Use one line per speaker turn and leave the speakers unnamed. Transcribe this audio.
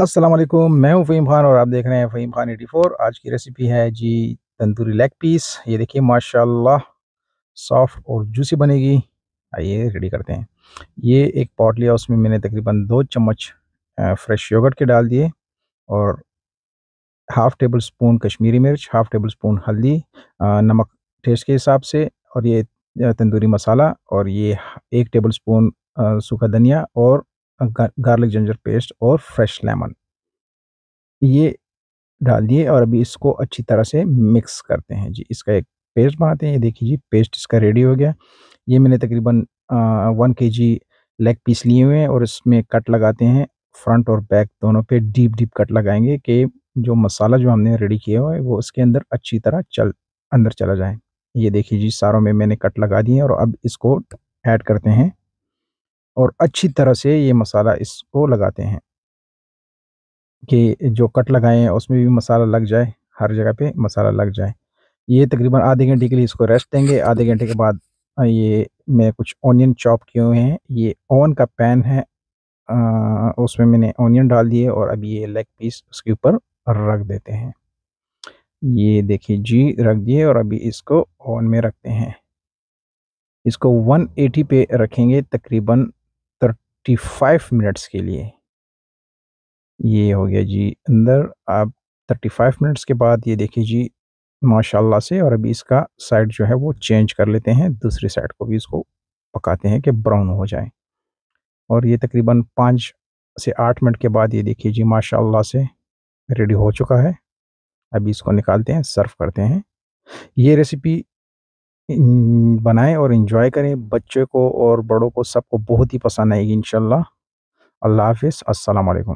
असलम मैं हूँ फ़हीम खान और आप देख रहे हैं फ़हीम खान 84 आज की रेसिपी है जी तंदूरी लेग पीस ये देखिए माशाल्लाह सॉफ्ट और जूसी बनेगी आइए रेडी करते हैं ये एक पॉट लिया उसमें मैंने तकरीबन दो चम्मच फ्रेश योगर्ट के डाल दिए और हाफ़ टेबल स्पून कश्मीरी मिर्च हाफ़ टेबल स्पून हल्दी नमक टेस्ट के हिसाब से और ये तंदूरी मसाला और ये एक टेबल स्पून सूखा धनिया और गार्लिक जिंजर पेस्ट और फ्रेश लेमन ये डाल दिए और अभी इसको अच्छी तरह से मिक्स करते हैं जी इसका एक पेस्ट बनाते हैं ये देखिए जी पेस्ट इसका रेडी हो गया ये मैंने तकरीबन वन के जी लेग पीस लिए हुए हैं और इसमें कट लगाते हैं फ्रंट और बैक दोनों पे डीप डीप कट लगाएंगे कि जो मसाला जो हमने रेडी किया हुआ है वो उसके अंदर अच्छी तरह चल अंदर चला जाए ये देखिए जी सारों में मैंने कट लगा दिए और अब इसको ऐड करते हैं और अच्छी तरह से ये मसाला इसको लगाते हैं कि जो कट लगाए हैं उसमें भी मसाला लग जाए हर जगह पे मसाला लग जाए ये तकरीबन आधे घंटे के लिए इसको रेस्ट देंगे आधे घंटे के बाद ये मैं कुछ ऑनियन चॉप किए हुए हैं ये ओवन का पैन है आ, उसमें मैंने ऑनियन डाल दिए और अब ये लेग पीस उसके ऊपर रख देते हैं ये देखिए जी रख दिए और अभी इसको ओवन में रखते हैं इसको 180 पे रखेंगे तकरीबन फोर्टी फाइव मिनट्स के लिए ये हो गया जी अंदर अब थर्टी फाइव मिनट्स के बाद ये देखिए जी माशाल्लाह से और अभी इसका साइड जो है वो चेंज कर लेते हैं दूसरी साइड को भी इसको पकाते हैं कि ब्राउन हो जाए और ये तकरीबन पाँच से आठ मिनट के बाद ये देखिए जी माशाल्लाह से रेडी हो चुका है अभी इसको निकालते हैं सर्व करते हैं ये रेसिपी बनाएं और इन्जॉय करें बच्चे को और बड़ों को सबको बहुत ही पसंद आएगी इन अल्लाह हाफि असलकम